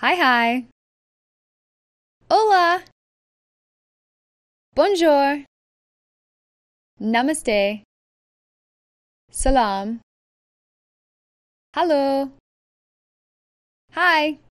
Hi, hi. Hola. Bonjour. Namaste. Salam. Hello. Hi.